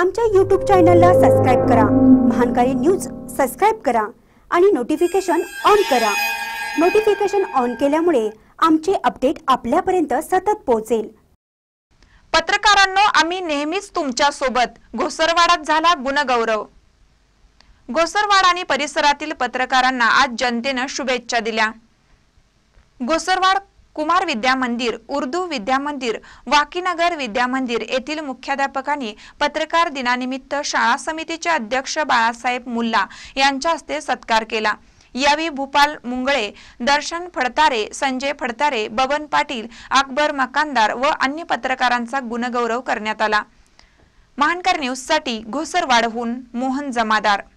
आमच्या यूट्यूब चॅनलला सबस्क्राईब करा महानकारी न्यूज सबस्क्राईब करा आणि नोटिफिकेशन ऑन करा नोटिफिकेशन ऑन केल्यामुळे आमचे अपडेट आपल्यापर्यंत सतत पोहोचेल पत्रकारांनो आम्ही नेहमीच तुमच्या सोबत घोसरवाडात झाला गुणगौरव घोसरवाड आणि परिसरातील पत्रकारांना आज जनतेनं शुभेच्छा दिल्या घोसरवाड कुमार विद्या उर्दू विद्या मंदिर वाकीनगर विद्या मंदिर येथील मुख्याध्यापकांनी पत्रकार दिनानिमित्त शाळा समितीचे अध्यक्ष बाळासाहेब मुल्ला यांच्या हस्ते सत्कार केला यावेळी भूपाल मुंगळे दर्शन फडतारे संजय फडतारे बबन पाटील अकबर मकानदार व अन्य पत्रकारांचा गुणगौरव करण्यात आला महानकर न्यूज साठी घोसरवाडहून मोहन जमादार